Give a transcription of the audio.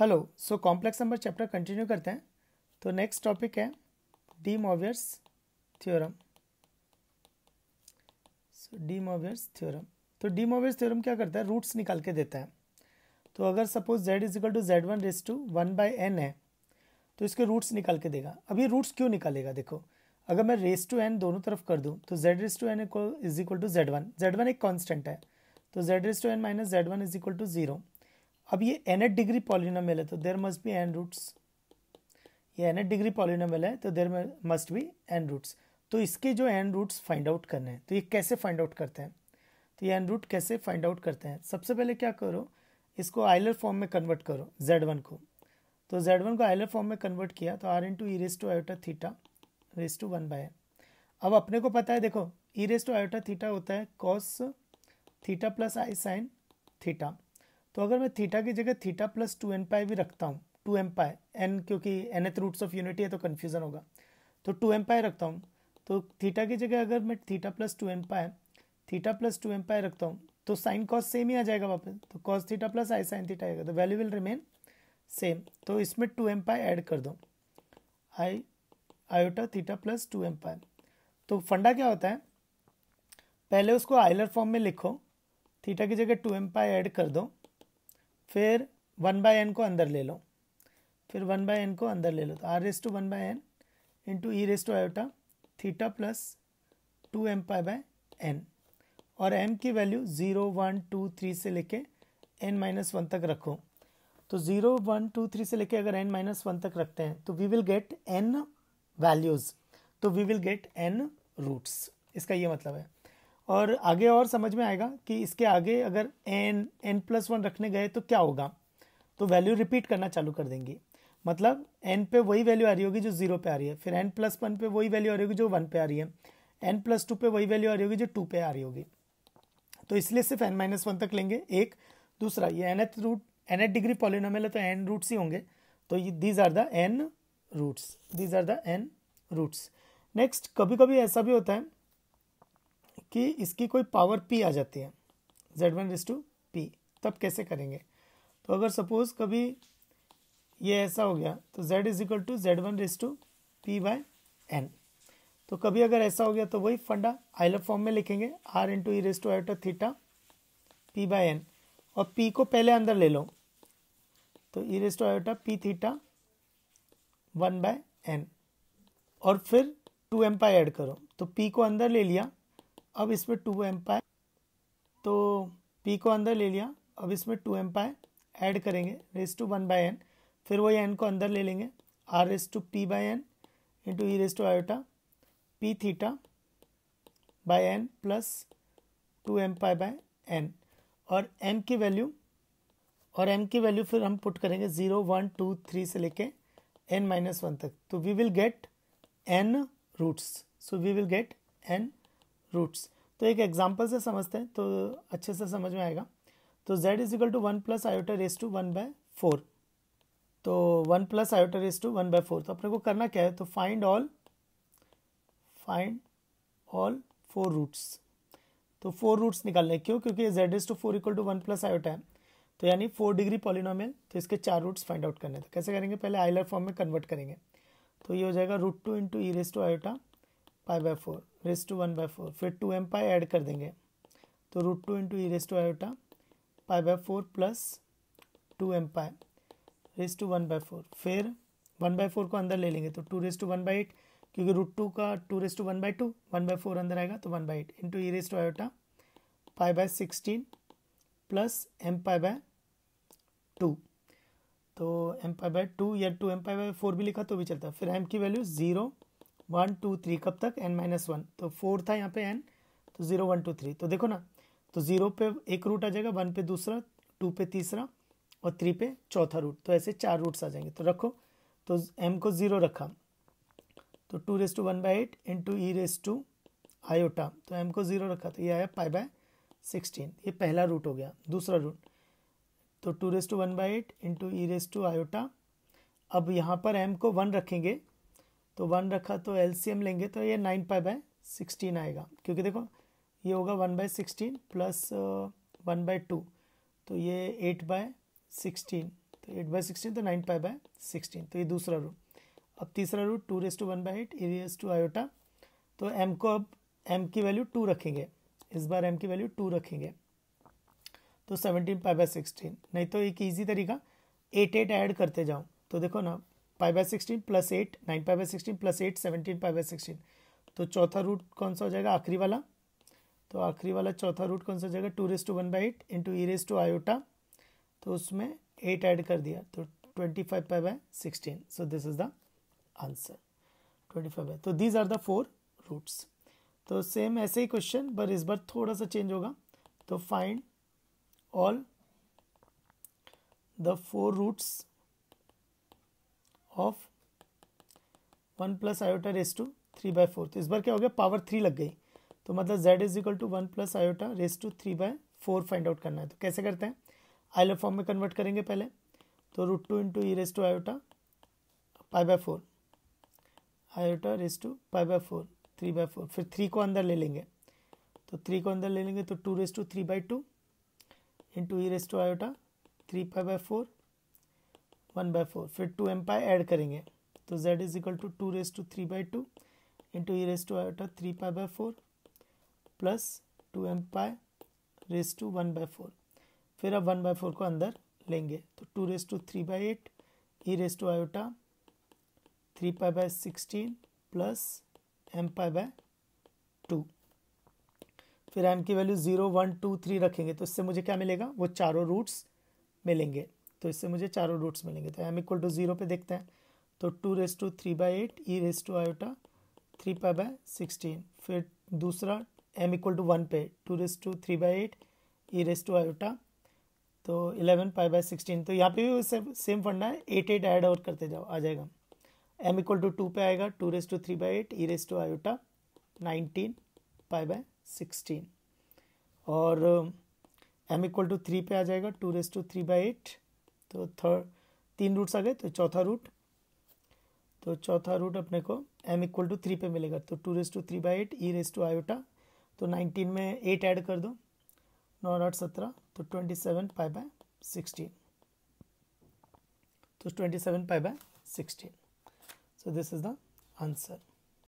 hello so complex number chapter continue करते हैं तो नेक्स्ट टॉपिक है de Moivre's theorem so de Moivre's theorem तो डी मोवियर्स थ्योरम क्या करता है रूट्स निकाल के देता है तो अगर suppose z is equal to z one raise to one by n है तो इसके रूट्स निकाल के देगा अभी रूट्स क्यों निकालेगा देखो अगर मैं रेस टू एन दोनों तरफ कर दूँ तो z raise to n is equal to z one z one एक कॉन्स्टेंट है तो z raise to n minus z one is equal to zero अब ये एनएट डिग्री पॉलिनम है तो there must be n roots ये nth degree polynomial है तो there must be n roots तो इसके जो एन रूट्स फाइंड आउट करने हैं तो ये कैसे फाइंड आउट करते हैं तो ये एन रूट कैसे फाइंड आउट करते हैं सबसे पहले क्या करो इसको आइलर फॉर्म में कन्वर्ट करो जेड वन को तो जेड वन को आइलर फॉर्म में कन्वर्ट किया तो r into e raise to iota theta raise to one by अब अपने को पता है देखो e raise to iota theta होता है cos theta plus i sine theta तो अगर मैं थीटा की जगह theta plus two n pi भी रखता हूँ टू एम पाई एन क्योंकि nth roots of unity है तो कन्फ्यूज़न होगा तो टू एम पाई रखता हूँ तो थीटा की जगह अगर मैं theta plus two m pi theta plus two m pi रखता हूँ तो साइन कॉस सेम ही आ जाएगा वापस तो cos theta plus i sine theta आएगा तो वैल्यू विल रिमेन सेम तो इसमें टू एम पाई ऐड कर दो i iota theta plus two m pi तो फंडा क्या होता है पहले उसको आइलर फॉर्म में लिखो थीटा की जगह टू एम पाई ऐड कर दो फिर वन बाय एन को अंदर ले लो फिर वन बाय एन को अंदर ले लो तो r raise to one by n into e raise to iota theta plus two m pi by n और एम की value zero one two three से लेके एन माइनस वन तक रखो तो ज़ीरो वन टू थ्री से लेके अगर एन माइनस वन तक रखते हैं तो we will get n values तो we will get n roots इसका ये मतलब है और आगे और समझ में आएगा कि इसके आगे अगर एन एन प्लस वन रखने गए तो क्या होगा तो वैल्यू रिपीट करना चालू कर देंगे मतलब एन पे वही वैल्यू आ रही होगी जो जीरो पे आ रही है फिर एन प्लस वन पे वही वैल्यू आ रही होगी जो वन पे आ रही है एन प्लस टू पे वही वैल्यू आ रही होगी जो टू पे आ रही होगी तो इसलिए सिर्फ एन माइनस वन तक लेंगे एक दूसरा ये nth root nth degree polynomial है तो एन रूट्स ही होंगे तो these are the n roots these are the n roots next कभी कभी ऐसा भी होता है कि इसकी कोई पावर पी आ जाती है z one raise to p तब कैसे करेंगे तो अगर सपोज कभी ये ऐसा हो गया तो z is equal to z one raise to p by n तो कभी अगर ऐसा हो गया तो वही फंडा आइलर फॉर्म में लिखेंगे are to e raise to iota theta p by n और पी को पहले अंदर ले लो तो e to iota p theta one by n और फिर टू एम पाई ऐड करो तो पी को अंदर ले लिया अब इसमें टू एम्पायर तो पी को अंदर ले लिया अब इसमें टू एम्पायर ऐड करेंगे raise to one by n फिर वही एन को अंदर ले लेंगे r raise to p by n into e raise to iota p theta by n plus two m pi by n और एम की value और एम की वैल्यू फिर हम पुट करेंगे ज़ीरो वन टू थ्री से लेके एन माइनस वन तक तो we will get n roots so we will get n roots तो एक एग्जाम्पल से समझते हैं तो अच्छे से समझ में आएगा तो z is equal to one plus iota raise to one by four तो one plus iota raise to one by four तो अपने को करना क्या है तो find all find all four roots तो फोर रूट्स निकालने क्यों क्योंकि z is to four equal to one plus iota है तो यानी फोर डिग्री पॉलिनोमियल तो इसके चार रूट्स फाइंड आउट करने तो कैसे करेंगे पहले आइलर फॉर्म में कन्वर्ट करेंगे तो ये हो जाएगा root two into e raise to iota pi by four raise to one by four फिर टू एम पाई ऐड कर देंगे तो root two into e raise to iota pi by four plus two m pi raise to one by four फिर one by four को अंदर ले लेंगे तो two raise to one by eight क्योंकि रूट टू का two raise to one by two one by four अंदर आएगा तो one by eight into e raise to iota pi by sixteen plus m pi by two तो m pi by two या two m pi by four भी लिखा तो भी चलता फिर एम की value zero one two three कब तक एन माइनस वन तो फोर था यहाँ पे एन तो ज़ीरो वन टू थ्री तो देखो ना तो ज़ीरो पे एक रूट आ जाएगा वन पे दूसरा टू पे तीसरा और थ्री पे चौथा रूट तो ऐसे चार रूट्स आ जाएंगे तो रखो तो एम को ज़ीरो रखा तो two raise to one by eight into e raise to iota तो एम को ज़ीरो रखा तो ये आया पाई बाय सिक्सटीन ये पहला रूट हो गया दूसरा रूट तो two raise to one by eight into e raise to iota अब यहाँ पर एम को वन रखेंगे तो वन रखा तो एल लेंगे तो ये नाइन पाई बाय सिक्सटीन आएगा क्योंकि देखो ये होगा one by sixteen plus one by two तो ये एट बाय सिक्सटीन तो एट बाय सिक्सटीन तो नाइन पाई बाय सिक्सटीन तो ये दूसरा रूट अब तीसरा root two raise to one by eight e raise to iota तो एम को अब एम की वैल्यू टू रखेंगे इस बार एम की वैल्यू टू रखेंगे तो सेवनटीन पाई बाय सिक्सटीन नहीं तो एक ईजी तरीका एट एट ऐड करते जाऊँ तो देखो ना pi by sixteen plus eight nine pi by sixteen plus eight seventeen pi by sixteen तो चौथा रूट कौन सा हो जाएगा आखिरी वाला तो आखिरी वाला चौथा रूट कौन सा हो जाएगा two raise to one by eight into e raise to iota तो उसमें एट ऐड कर दिया तो twenty five pi by sixteen so this is the answer twenty five by तो these are the four roots तो same ऐसे ही question पर इस बार थोड़ा सा चेंज होगा तो find all the four roots of one plus iota raise to three by four तो इस बार क्या हो गया पावर थ्री लग गई तो मतलब z is equal to one plus iota raise to three by four find out करना है तो कैसे करते हैं आइलर फॉर्म में कन्वर्ट करेंगे पहले तो root two into e raise to iota pi by four iota raise to pi by four three by four फिर थ्री को अंदर ले लेंगे तो थ्री को अंदर ले लेंगे तो two raise to three by two into e raise to iota three pi by four one by four फिर टू एम पाई एड करेंगे तो z is equal to two raise to three by two into e raise to iota three pi by four plus two m pi raise to one by four फिर अब one by four को अंदर लेंगे तो two raise to three by eight e raise to iota three pi by sixteen plus m pi by two फिर m की value zero one two three रखेंगे तो इससे मुझे क्या मिलेगा वो चारों रूट्स मिलेंगे तो इससे मुझे चारों रूट्स मिलेंगे तो एम इक्वल टू जीरो पे देखते हैं तो two raise to three by eight e raise to iota three pi by sixteen फिर दूसरा एम इक्वल टू वन पे two raise to three by eight e raise to iota तो eleven pi by sixteen तो यहाँ पे भी वैसे same फंडा है एट एट ऐड और करते जाओ आ जाएगा एम इक्वल टू टू पे आएगा two raise to three by eight e raise to iota nineteen pi by sixteen और एम इक्वल टू थ्री पे आ जाएगा two raise to three by eight तो थर्ड तीन रूट्स आ गए तो चौथा रूट तो चौथा रूट अपने को एम इक्वल टू थ्री पे मिलेगा तो two raise to three by eight e raise to iota तो नाइनटीन में एट ऐड कर दो नौ आठ सत्रह तो twenty seven five by sixteen तो twenty seven five by sixteen so this is the answer